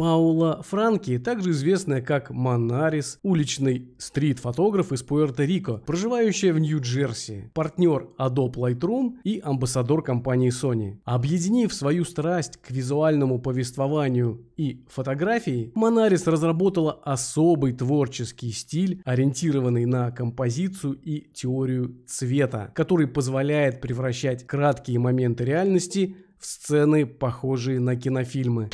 Паула Франки, также известная как Монарис, уличный стрит-фотограф из Пуэрто-Рико, проживающая в Нью-Джерси, партнер Adobe Lightroom и амбассадор компании Sony. Объединив свою страсть к визуальному повествованию и фотографии, Монарис разработала особый творческий стиль, ориентированный на композицию и теорию цвета, который позволяет превращать краткие моменты реальности в сцены, похожие на кинофильмы.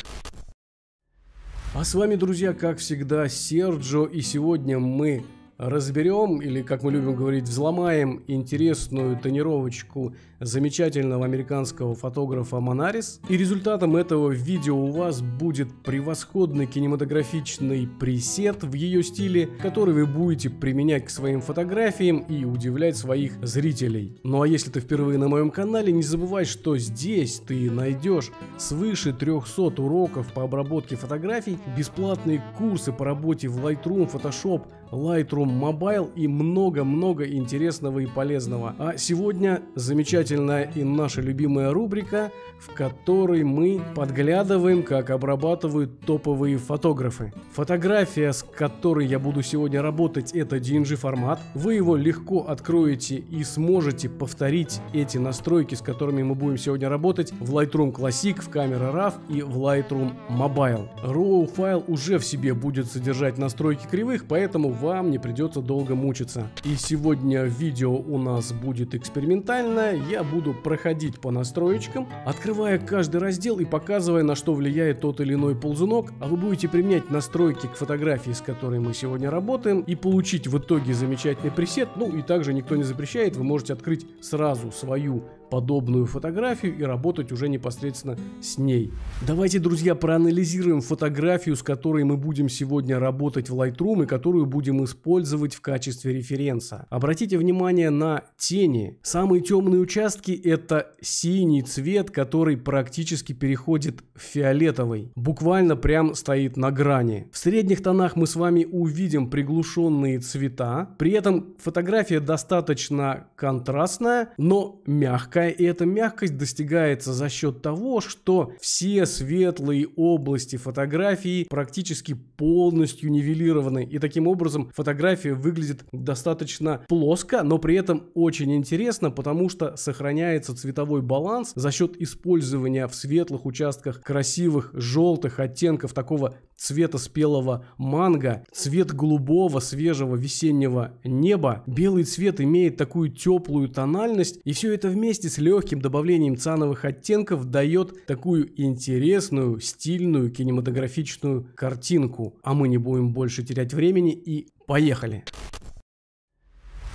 А с вами, друзья, как всегда, Серджо, и сегодня мы разберем, или, как мы любим говорить, взломаем интересную тонировочку замечательного американского фотографа Монарис. И результатом этого видео у вас будет превосходный кинематографичный пресет в ее стиле, который вы будете применять к своим фотографиям и удивлять своих зрителей. Ну а если ты впервые на моем канале, не забывай, что здесь ты найдешь свыше 300 уроков по обработке фотографий, бесплатные курсы по работе в Lightroom, Photoshop, Lightroom Mobile и много-много интересного и полезного. А сегодня замечательный обязательно и наша любимая рубрика, в которой мы подглядываем, как обрабатывают топовые фотографы. Фотография, с которой я буду сегодня работать, это DNG формат. Вы его легко откроете и сможете повторить эти настройки, с которыми мы будем сегодня работать, в Lightroom Classic, в Camera RAW и в Lightroom Mobile. RAW файл уже в себе будет содержать настройки кривых, поэтому вам не придется долго мучиться. И сегодня видео у нас будет экспериментальное. Я я буду проходить по настроечкам, открывая каждый раздел и показывая, на что влияет тот или иной ползунок, а вы будете применять настройки к фотографии, с которой мы сегодня работаем, и получить в итоге замечательный пресет. Ну и также никто не запрещает, вы можете открыть сразу свою подобную фотографию и работать уже непосредственно с ней. Давайте, друзья, проанализируем фотографию, с которой мы будем сегодня работать в Lightroom и которую будем использовать в качестве референса. Обратите внимание на тени. Самые темные участки – это синий цвет, который практически переходит в фиолетовый. Буквально прям стоит на грани. В средних тонах мы с вами увидим приглушенные цвета. При этом фотография достаточно контрастная, но мягкая мягкая, и эта мягкость достигается за счет того, что все светлые области фотографии практически полностью нивелированы, и таким образом фотография выглядит достаточно плоско, но при этом очень интересно, потому что сохраняется цветовой баланс за счет использования в светлых участках красивых желтых оттенков такого цвета спелого манго, цвет голубого свежего весеннего неба. Белый цвет имеет такую теплую тональность, и все это вместе с легким добавлением цановых оттенков дает такую интересную, стильную, кинематографичную картинку. А мы не будем больше терять времени и поехали! Поехали!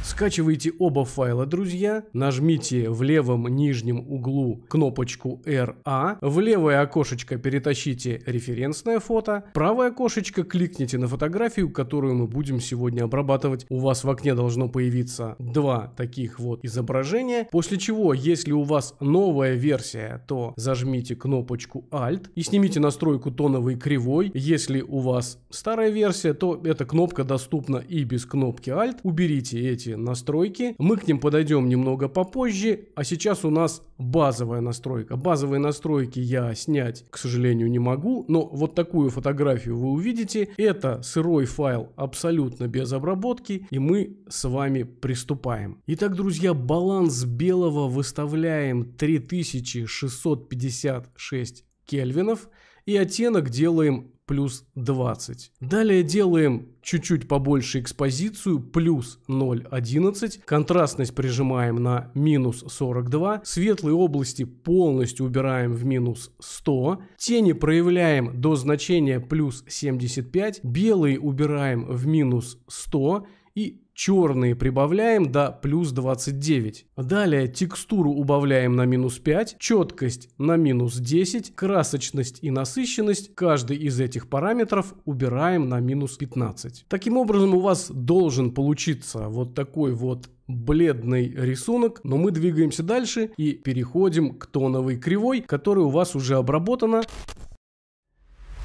Скачивайте оба файла, друзья. Нажмите в левом нижнем углу кнопочку RA. А». В левое окошечко перетащите референсное фото. Правое окошечко кликните на фотографию, которую мы будем сегодня обрабатывать. У вас в окне должно появиться два таких вот изображения. После чего, если у вас новая версия, то зажмите кнопочку Alt и снимите настройку тоновой кривой. Если у вас старая версия, то эта кнопка доступна и без кнопки Alt. Уберите эти настройки. Мы к ним подойдем немного попозже, а сейчас у нас базовая настройка. Базовые настройки я снять, к сожалению, не могу, но вот такую фотографию вы увидите. Это сырой файл абсолютно без обработки, и мы с вами приступаем. Итак, друзья, баланс белого выставляем 3656 кельвинов – и оттенок делаем плюс 20. Далее делаем чуть-чуть побольше экспозицию, плюс 0,11. Контрастность прижимаем на минус 42. Светлые области полностью убираем в минус 100. Тени проявляем до значения плюс 75. Белые убираем в минус 100. И черные прибавляем до плюс 29. Далее текстуру убавляем на минус 5, четкость на минус 10, красочность и насыщенность каждый из этих параметров убираем на минус 15. Таким образом у вас должен получиться вот такой вот бледный рисунок, но мы двигаемся дальше и переходим к тоновой кривой, которая у вас уже обработана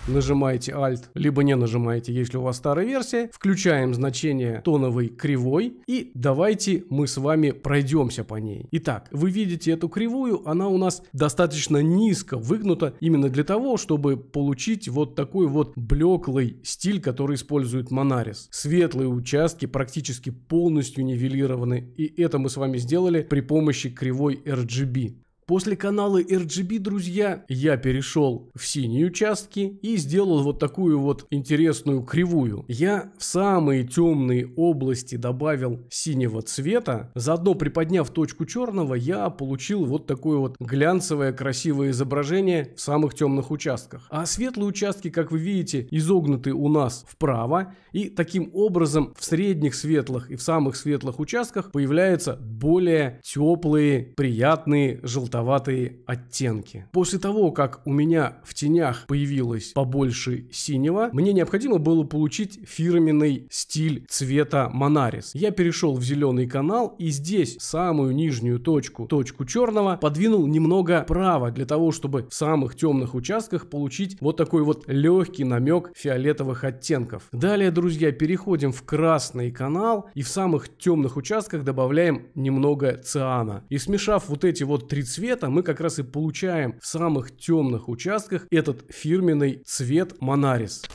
нажимаете Alt, либо не нажимаете, если у вас старая версия. Включаем значение тоновой кривой и давайте мы с вами пройдемся по ней. Итак, вы видите эту кривую, она у нас достаточно низко выгнута именно для того, чтобы получить вот такой вот блеклый стиль, который использует Monaris. Светлые участки практически полностью нивелированы и это мы с вами сделали при помощи кривой RGB. После канала RGB, друзья, я перешел в синие участки и сделал вот такую вот интересную кривую. Я в самые темные области добавил синего цвета, заодно приподняв точку черного, я получил вот такое вот глянцевое красивое изображение в самых темных участках. А светлые участки, как вы видите, изогнуты у нас вправо, и таким образом в средних светлых и в самых светлых участках появляются более теплые, приятные желтые желтоватые оттенки. После того, как у меня в тенях появилось побольше синего, мне необходимо было получить фирменный стиль цвета Монарис. Я перешел в зеленый канал и здесь самую нижнюю точку, точку черного, подвинул немного право для того, чтобы в самых темных участках получить вот такой вот легкий намек фиолетовых оттенков. Далее, друзья, переходим в красный канал и в самых темных участках добавляем немного циана. И смешав вот эти вот три цвета, цвета мы как раз и получаем в самых темных участках этот фирменный цвет Монарис.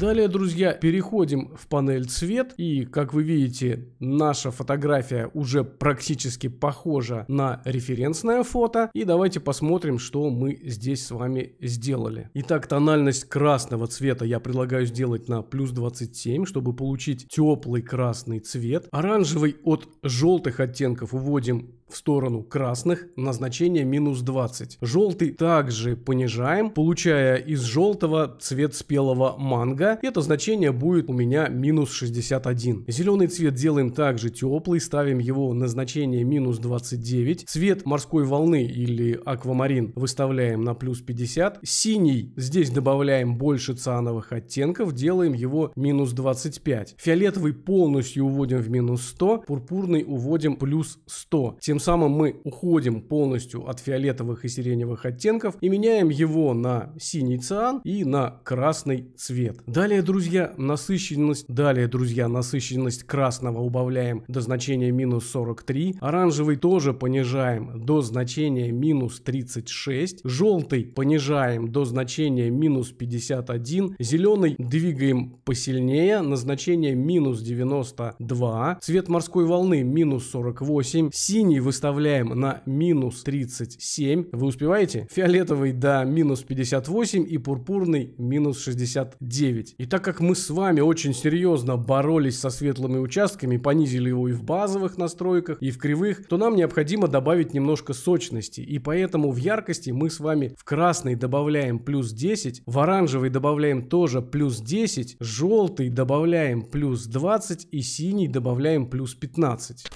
Далее, друзья, переходим в панель цвет. И, как вы видите, наша фотография уже практически похожа на референсное фото. И давайте посмотрим, что мы здесь с вами сделали. Итак, тональность красного цвета я предлагаю сделать на плюс 27, чтобы получить теплый красный цвет. Оранжевый от желтых оттенков уводим в сторону красных, назначение минус 20. Желтый также понижаем, получая из желтого цвет спелого манго. Это значение будет у меня минус 61. Зеленый цвет делаем также теплый, ставим его на значение минус 29. Цвет морской волны или аквамарин выставляем на плюс 50. Синий здесь добавляем больше циановых оттенков, делаем его минус 25. Фиолетовый полностью уводим в минус 100, пурпурный уводим плюс 100. Тем самым мы уходим полностью от фиолетовых и сиреневых оттенков и меняем его на синий циан и на красный цвет. Далее, друзья, насыщенность, далее, друзья, насыщенность красного убавляем до значения минус 43, оранжевый тоже понижаем до значения минус 36, желтый понижаем до значения минус 51, зеленый двигаем посильнее на значение минус 92, цвет морской волны минус 48, синий вы выставляем на минус 37. Вы успеваете? Фиолетовый до минус 58 и пурпурный минус 69. И так как мы с вами очень серьезно боролись со светлыми участками, понизили его и в базовых настройках, и в кривых, то нам необходимо добавить немножко сочности. И поэтому в яркости мы с вами в красный добавляем плюс 10, в оранжевый добавляем тоже плюс 10, желтый добавляем плюс 20 и синий добавляем плюс 15.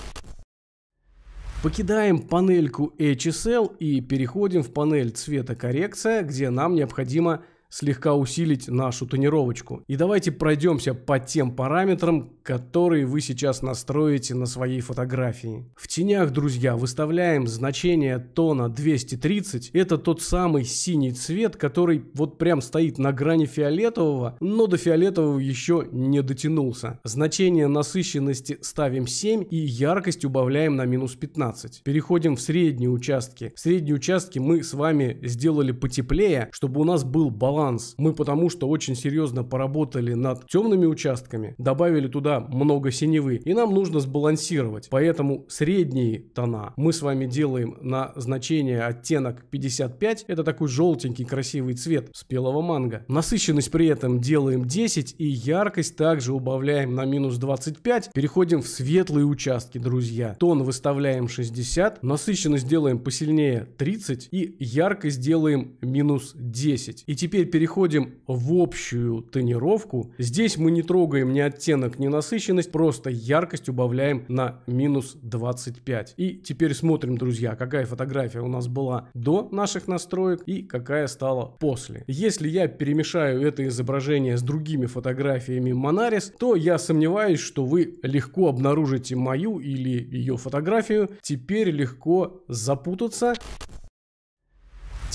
Покидаем панельку HSL и переходим в панель цвета коррекция, где нам необходимо слегка усилить нашу тонировочку. И давайте пройдемся по тем параметрам, которые вы сейчас настроите на своей фотографии. В тенях, друзья, выставляем значение тона 230. Это тот самый синий цвет, который вот прям стоит на грани фиолетового, но до фиолетового еще не дотянулся. Значение насыщенности ставим 7 и яркость убавляем на минус 15. Переходим в средние участки. В средние участки мы с вами сделали потеплее, чтобы у нас был баланс баланс. Мы потому что очень серьезно поработали над темными участками, добавили туда много синевы, и нам нужно сбалансировать. Поэтому средние тона мы с вами делаем на значение оттенок 55. Это такой желтенький красивый цвет спелого манго. Насыщенность при этом делаем 10 и яркость также убавляем на минус 25. Переходим в светлые участки, друзья. Тон выставляем 60, насыщенность делаем посильнее 30 и яркость делаем минус 10. И теперь переходим в общую тонировку. Здесь мы не трогаем ни оттенок, ни насыщенность, просто яркость убавляем на минус 25. И теперь смотрим, друзья, какая фотография у нас была до наших настроек и какая стала после. Если я перемешаю это изображение с другими фотографиями Monaris, то я сомневаюсь, что вы легко обнаружите мою или ее фотографию. Теперь легко запутаться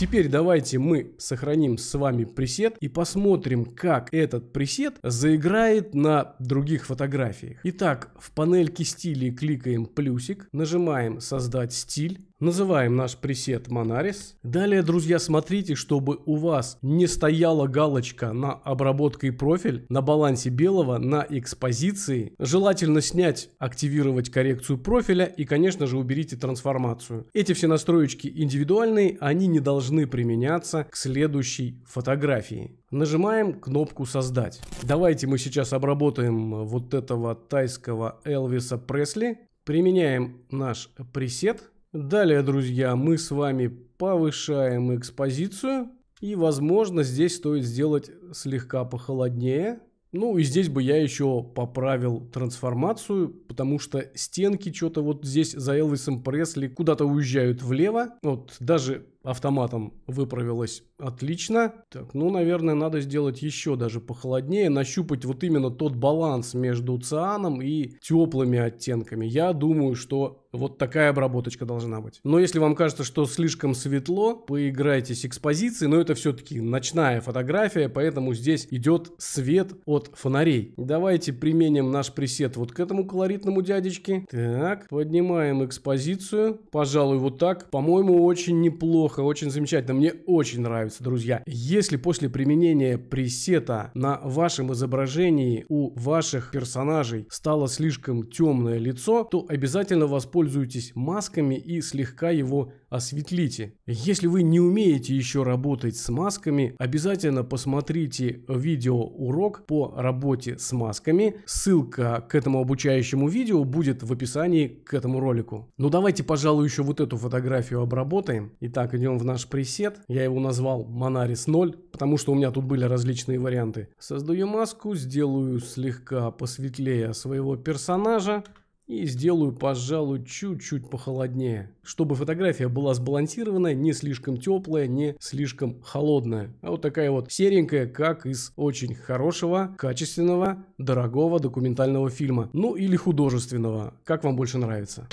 Теперь давайте мы сохраним с вами пресет и посмотрим, как этот пресет заиграет на других фотографиях. Итак, в панельке стилей кликаем плюсик, нажимаем создать стиль, Называем наш пресет Monaris. Далее, друзья, смотрите, чтобы у вас не стояла галочка на обработка и профиль на балансе белого на экспозиции. Желательно снять, активировать коррекцию профиля и, конечно же, уберите трансформацию. Эти все настроечки индивидуальные, они не должны применяться к следующей фотографии. Нажимаем кнопку «Создать». Давайте мы сейчас обработаем вот этого тайского Элвиса Пресли. Применяем наш пресет. Далее, друзья, мы с вами повышаем экспозицию. И, возможно, здесь стоит сделать слегка похолоднее. Ну и здесь бы я еще поправил трансформацию, потому что стенки что-то вот здесь за Элвисом Пресли куда-то уезжают влево. Вот даже автоматом выправилась отлично. Так, ну, наверное, надо сделать еще даже похолоднее, нащупать вот именно тот баланс между цианом и теплыми оттенками. Я думаю, что вот такая обработочка должна быть. Но если вам кажется, что слишком светло, поиграйте с экспозицией, но это все-таки ночная фотография, поэтому здесь идет свет от фонарей. Давайте применим наш пресет вот к этому колоритному дядечке. Так, поднимаем экспозицию. Пожалуй, вот так. По-моему, очень неплохо неплохо, очень замечательно. Мне очень нравится, друзья. Если после применения пресета на вашем изображении у ваших персонажей стало слишком темное лицо, то обязательно воспользуйтесь масками и слегка его осветлите. Если вы не умеете еще работать с масками, обязательно посмотрите видеоурок по работе с масками. Ссылка к этому обучающему видео будет в описании к этому ролику. Ну давайте, пожалуй, еще вот эту фотографию обработаем. Итак, идем в наш пресет. Я его назвал Monaris 0, потому что у меня тут были различные варианты. Создаю маску, сделаю слегка посветлее своего персонажа и сделаю, пожалуй, чуть-чуть похолоднее, чтобы фотография была сбалансированная, не слишком теплая, не слишком холодная, а вот такая вот серенькая, как из очень хорошего, качественного, дорогого документального фильма, ну или художественного, как вам больше нравится.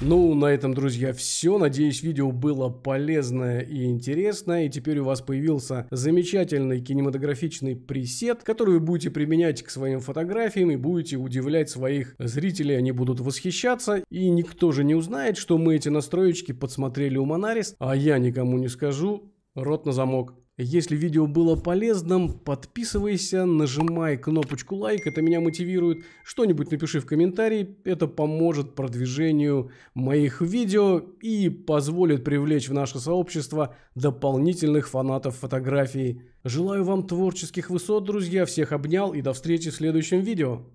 Ну, на этом, друзья, все. Надеюсь, видео было полезное и интересное. И теперь у вас появился замечательный кинематографичный пресет, который вы будете применять к своим фотографиям и будете удивлять своих зрителей. Они будут восхищаться. И никто же не узнает, что мы эти настроечки подсмотрели у Монарис. А я никому не скажу. Рот на замок. Если видео было полезным, подписывайся, нажимай кнопочку лайк, это меня мотивирует. Что-нибудь напиши в комментарии, это поможет продвижению моих видео и позволит привлечь в наше сообщество дополнительных фанатов фотографии. Желаю вам творческих высот, друзья, всех обнял и до встречи в следующем видео.